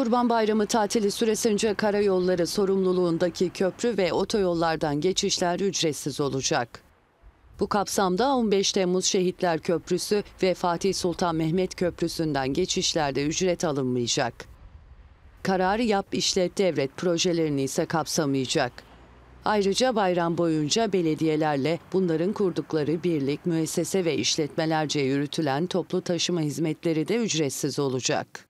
Kurban Bayramı tatili süresince karayolları sorumluluğundaki köprü ve otoyollardan geçişler ücretsiz olacak. Bu kapsamda 15 Temmuz Şehitler Köprüsü ve Fatih Sultan Mehmet Köprüsü'nden geçişlerde ücret alınmayacak. Kararı yap işlet devret projelerini ise kapsamayacak. Ayrıca bayram boyunca belediyelerle bunların kurdukları birlik, müessese ve işletmelerce yürütülen toplu taşıma hizmetleri de ücretsiz olacak.